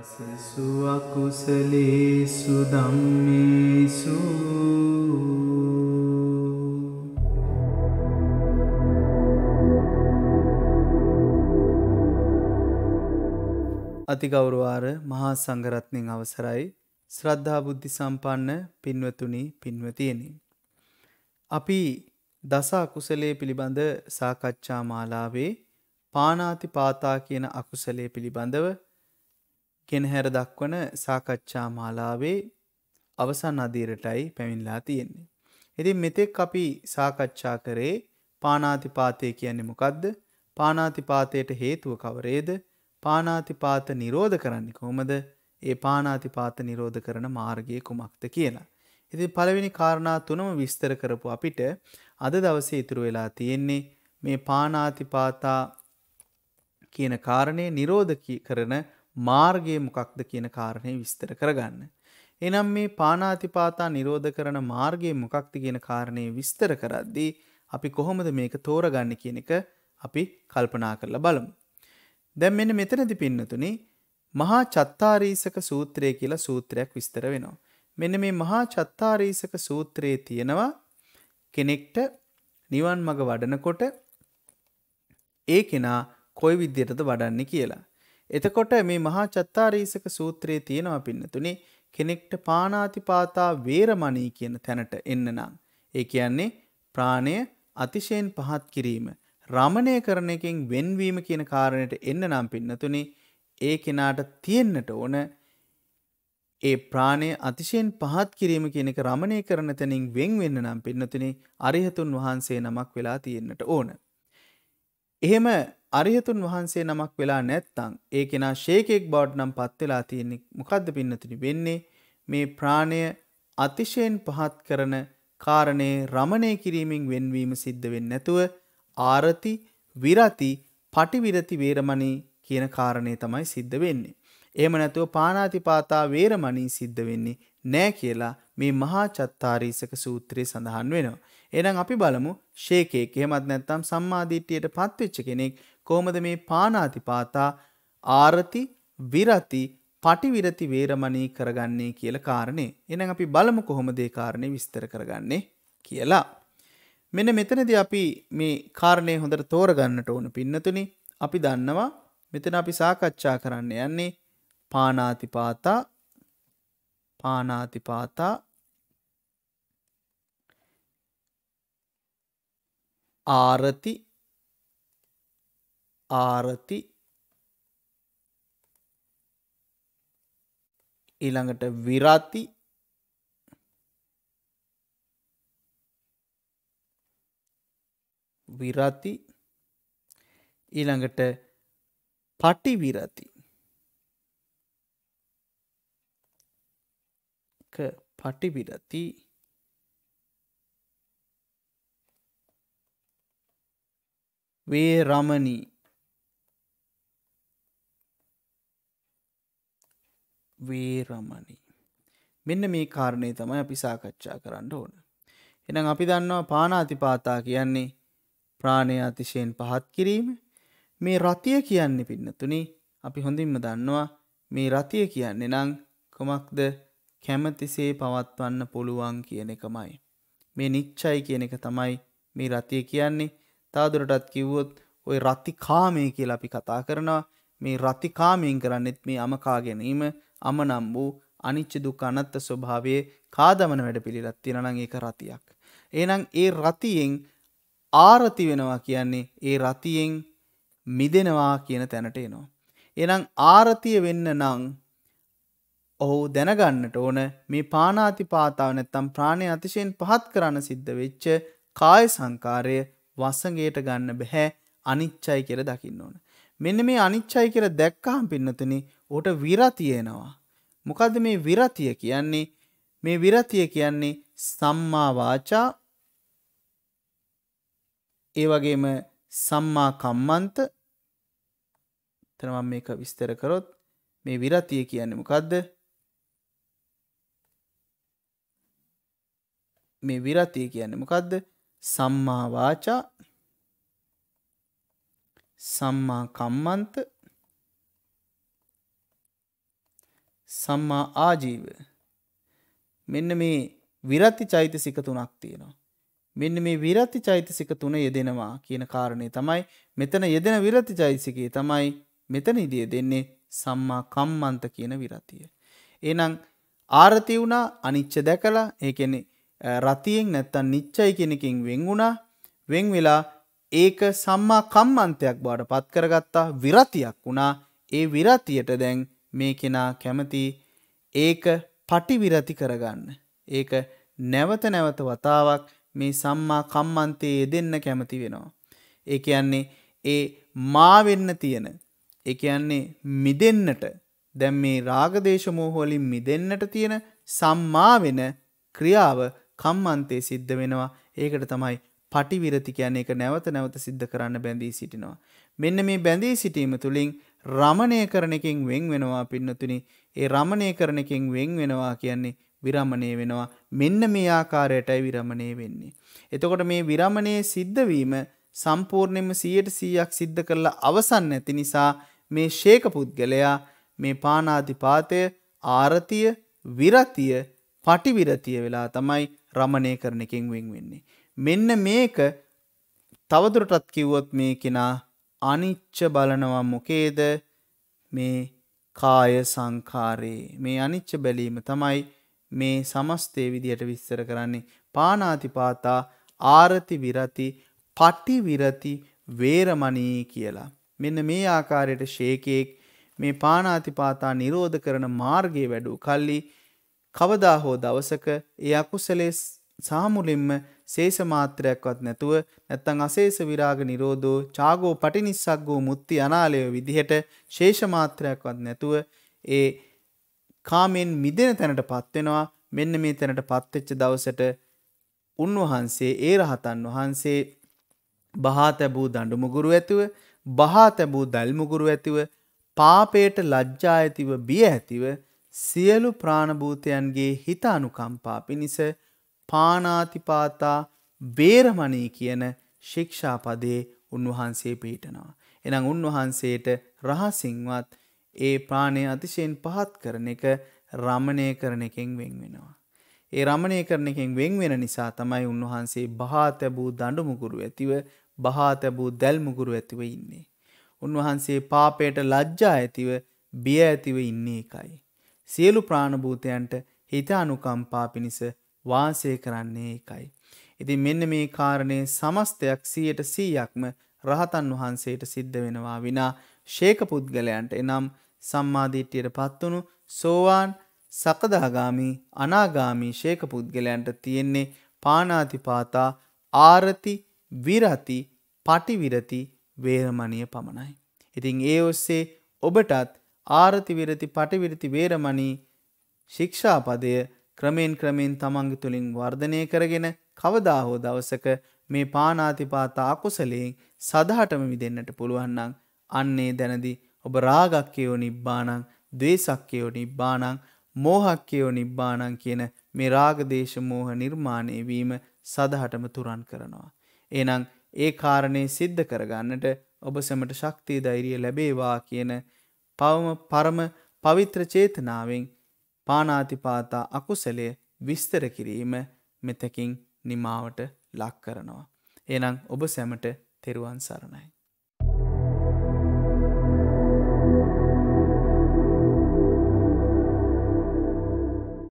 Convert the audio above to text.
අසසු අකුසලේසු ධම්මේසු අතිගෞරවාර මහා සංගරත්නයෙන් අවසරයි ශ්‍රද්ධා බුද්ධි සම්පන්න පින්වතුනි පින්වතියනි. අපි දස අකුසලේ පිළිබඳ සාකච්ඡා මාලාවේ පානාති පාතා කියන අකුසලේ පිළිබඳව කෙනහැර දක්වන සාකච්ඡා මාලාවේ අවසන් අදීරටයි පැමිණලා තියෙන්නේ. ඉතින් මෙතෙක් අපි සාකච්ඡා කරේ පානාතිපාතය කියන්නේ මොකද්ද? පානාතිපාතයට හේතුව කවරේද? පානාතිපාත නිරෝධ කරන්නේ කොහොමද? ඒ පානාතිපාත නිරෝධ කරන මාර්ගය කුමක්ද කියලා. ඉතින් පළවෙනි කාරණා තුනම විස්තර කරපු අපිට අද දවසේ ඉතුරු වෙලා තියෙන්නේ මේ පානාතිපාතා කියන කාරණය නිරෝධ කරන මාර්ගය මොකක්ද කියන කාරණය විස්තර කරගන්න. එනම් මේ පානාතිපාතා නිරෝධ කරන මාර්ගය මොකක්ති කියන කාරණය විස්තර කරද්දී අපි කොහොමද මේක තෝරගන්න කියන එක අපි කල්පනා කරලා බලමු. දැම් මෙන්න මෙතනති පින්නතුනි මහා චත්තාරීසක සූත්‍රය කියලා සූත්‍රයක් විස්තර වෙනවා. මෙන්න මේ මහා චත්තාරීසක සූත්‍රයේ තියෙනවා කෙනෙක්ට නිවන් මඟ වඩනකොට ඒ කෙනා කොයි විද්‍යයටද වඩන්නේ කියලා. එතකොට මේ මහා චත්තාරීසක සූත්‍රයේ තියෙනවා පින්නතුනේ කෙනෙක්ට පානාතිපාතා වේරමණී කියන තැනට එන්න නම්. ඒ කියන්නේ ප්‍රාණය අතිශයෙන් පහත් කිරීම. රමණය කරන එකෙන් වෙන්වීම කියන කාරණයට එන්න නම් පින්නතුනේ ඒ කෙනාට තියෙන්නට ඕන ඒ ප්‍රාණය අතිශයෙන් පහත් කිරීම කියන එක රමණය කරන තැනින් වෙන් වෙන්න නම් පින්නතුනේ අරිහතුන් වහන්සේ නමක් වෙලා තියෙන්නට ඕන. එහෙම අරිහතුන් වහන්සේ නමක් වෙලා නැත්තං ඒ කෙනා ශේකෙක් බවට නම් පත්වෙලා තියෙන්නේ මොකක්ද පින්නතිනි වෙන්නේ මේ ප්‍රාණය අතිශයෙන් පහත් කරන කාරණයේ රමණය කිරීමෙන් වෙන්වීම සිද්ධ වෙන්න නැතුව ආරති විරති පටිවිරති වේරමණී කියන කාරණය තමයි සිද්ධ වෙන්නේ. එහෙම නැතුව පානාතිපාතා වේරමණී සිද්ධ වෙන්නේ නෑ කියලා මේ මහා චත්තාරීසක සූත්‍රයේ සඳහන් වෙනවා. එහෙනම් අපි බලමු ශේකේක එහෙමත් නැත්නම් සම්මාදිට්ඨියට පත්වෙච්ච කෙනෙක් කොහොමද මේ පානාතිපාතා ආරති විරති පටිවිරති වේරමණී කරගන්නේ කියල කාරණේ එනම් අපි බලමු කොහොම දේ කාරණය විස්තර කරගන්නේ කියලා. මෙන මෙතනද අපි මේ කාරණය හොඳට තෝරගන්නට ඕන පින්නතුනි අපි දන්නවා මෙතන අපි සාකච්ඡා කරන්න යන්නේ පානාතිපාතා පානාතිපාතා ආරති ආරති ඊළඟට විරති විරති ඊළඟට පටි විරති පටි විරති වේ රමණී වේරමණී. මෙන්න මේ කාරණය තමයි අපි සාකච්ඡා කරන්න ඕන. එනම් අපි දන්නවා පානාතිපාතා කියන්නේ ප්‍රාණය අතිශයෙන් පහත් කිරීම මේ රතිය කියන්නේ පින්නතුනි අපි හොඳින්ම දන්නවා මේ රතිය කියන්නේ නං කොමක්ද කැමතිසේ පවත්වන්න පුළුවන් කියන එකමයි. මේ නිච්චයි කියන එක තමයි මේ රතිය කියන්නේ තාදුරටත් කිව්වොත් ඔය රතිකාමය කියලා අපි කතා කරනවා මේ රතිකාමයෙන් කරන්නෙත් මේ අමකා ගැනීම අමනම් වූ අනිච්ච දුක් අනත්ත ස්වභාවයේ කාදමන වැඩ පිළිලත් තියෙනනම් ඒක රතියක්. එහෙනම් ඒ රතියෙන් ආරති වෙනවා කියන්නේ ඒ රතියෙන් මිදෙනවා කියන තැනට එනවා. එහෙනම් ආරතිය වෙන්න නම් ඔහු දැනගන්නට ඕන මේ පානාතිපාතාව නැත්තම් ප්‍රාණය අතිශයෙන් පහත් කරන්න සිද්ධ වෙච්ච කාය සංකාරය වසඟයට ගන්න බැහැ අනිච්චයි කියලා දකින්න ඕන. මෙන්න මේ අනිච්චයි කියර දැක්කාම් පින්නතුනි ඕට විරතියෙනවා. මොකද මේ විරතිය කියන්නේ මේ විරතිය කියන්නේ සම්මාවාචා ඒවගේම සම්මාකම්මන්ත තරමම් මේක විස්තර කරොත් මේ විරතිය කියන්නේ මොකක්ද මේ විරතිය කියන්නේ මොකක්ද සම්මාවාචා සම්මා කම්මන්ත සම්මා ආජීව මෙන්න මේ විරති චෛතසික තුනක් තියෙනවා. මෙන්න මේ විරති චෛතසික තුන යෙදෙනවා කියන කාරණය තමයි මෙතන යෙදෙන විරති චෛතසිකයේ තමයි මෙතන ඉදිය දෙන්නේ සම්මා කම්මන්ත කියන විරතිය. එනම් ආරති වුණා අනිච්ච දැකලා ඒ කියන්නේ රතියෙන් නැත්තම් නිච්චයි කෙනකින් වෙන් වුණා වෙන් වෙලා ඒක සම්මා කම්මන්තයක් බවට පත්කරගත්තා විරතියක් වුණා ඒ විරතියට දැන් මේ කෙනා කැමති ඒක පටිවිරති කරගන්න. ඒක නැවත නැවත වතාවක් මේ සම්මා කම්මන්තයේ දෙන්න කැමති වෙනවා. ඒක යන්නේ ඒ මාවෙන්න තියෙන. එක යන්නේ මිදන්නට දැම් මේ රාගදේශමූහෝලින් මිදන්නට තියෙන සම්මා වෙන ක්‍රියාව කම්මන්තේ සිද්ධ වෙනවා ඒකට තමයි පටිවිරති කියන්නේ එක නැවත නැවත සිද්ධ කරන්න බැඳී සිටිනවා. මෙන්න මේ බැඳී සිටීම තුළින් රමණය කරන එකින් වෙන් වෙනවා පින්නතුනි. ඒ රමණය කරන එකින් වෙන් වෙනවා කියන්නේ විරමණය වෙනවා. මෙන්න මේ ආකාරයටයි විරමණය වෙන්නේ. එතකොට මේ විරමණයේ සිද්ධවීම සම්පූර්ණයෙන්ම 100%ක් සිද්ධ කරලා අවසන් නැති නිසා මේ ශේක පුද්ගලයා මේ පානාතිපාතය ආරතිය විරතිය පටිවිරතිය වෙලා තමයි රමණය කරන එකෙන් වෙන් වෙන්නේ. මෙන්න මේක තවදුරටත් කිව්වොත් මේ කෙනා අනිච්ච බලනවා මොකේද මේ කාය සංකාරයේ මේ අනිච්ච බැලීම තමයි මේ සමස්තේ විදියට විස්තර කරන්නේ පානාතිපාතා ආරති විරති පටි විරති වේරමණී කියලා. මෙන්න මේ ආකාරයට ශේකයෙක් මේ පානාතිපාතා නිරෝධ කරන මාර්ගයේ වැඩූ කල්ලි කවදා හෝ දවසක ඒ අකුසලේ සාමුලින්ම සේෂ මාත්‍රයක්වත් නැතුව නැත්තං අසේෂ විරාග නිරෝධෝ චාගෝ පටිනිස්සග්ගෝ මුත්‍ති අනාලය විදිහට ශේෂ මාත්‍රයක්වත් නැතුව ඒ කාමෙන් මිදෙන තැනට පත්වෙනවා මෙන්න මේ තැනට පත්වෙච්ච දවසට උන්වහන්සේ ඒ රහතන් වහන්සේ බහා තැබූ දඩුමුගුරු ඇතිව බහා තැබූ දැල්මුගුරු ඇතිව පාපයට ලජ්ජා ඇතිව බිය ඇතිව සියලු ප්‍රාණභූතයන්ගේ හිතානුකම්පා පිණිස පානාතිපාතා බේරමණී කියන ශික්ෂාපදේ උන්වහන්සේ පිහිටනවා. එනම් උන්වහන්සේට රහසින්වත් ඒ ප්‍රාණය අතිශයෙන් පහත් කරන එක රමණය කරන එකෙන් වෙන් වෙනවා. ඒ රමණය කරන එකෙන් වෙන් වෙන නිසා තමයි උන්වහන්සේ බහාතැබූ දඩුමුගුරු ඇතිව බහාතැබූ දැල්මුගුරු ඇතිව ඉන්නේ. උන්වහන්සේ පාපයට ලජ්ජා ඇතිව බිය ඇතිව ඉන්නේ එකයි. සියලු ප්‍රාණභූතයන්ට හිත අනුකම්පා පිණිස වාසය කරන්නේ එකයි. ඉතින් මෙන්න මේ කාරණය සමස්තයක් සීයට සීයක්ම රහතන් වහන්සේට සිද්ධ වෙනවා විනා ශේක පුද්ගලයන්ට එනම් සම්මාධීට්ටියට පත්වනු සෝවාන් සකදාගාමී අනාගාමී ශේක පුද්ගලයන්ට තියෙන්නේ පානාතිපාතා ආරති විරති පටිවිරති වේරමණය පමණයි. ඉතිං ඒ ඔස්සේ ඔබටත් ආරතිවිරති පටිවිරති වේරමණී ශික්ෂාපදය ක්‍රමයෙන් ක්‍රමයෙන් තමන්ග තුළින් වර්ධනය කරගෙන කවදා හෝ දවසක මේ පානාතිපාතා අකුසලයෙන් සදහටම විදෙන්නට පුළුවන්නං අන්නේ දැනදි ඔබ රාගක්කයෝ නිබ්බානං දේශක්කයෝ නිබ්බානං මෝහක්කයෝ නිබ්බානං කියන මේ රාගදේශ මෝහ නිර්මාණය වීම සදහටම තුරන් කරනවා. එනං ඒ කාරණය සිද්ධ කරගන්නට ඔබ සැමට ශක්තිය දෛරිය ලැබේවා කියන පවම පරම පවිත්‍ර චේතනාවෙන් පානාතිපාතා අකුසලය විස්තර කිරීම මෙතකින් නිමාවට ලක් කරනවා. එනම් ඔබ සැමට තෙරුවන් සරණයි.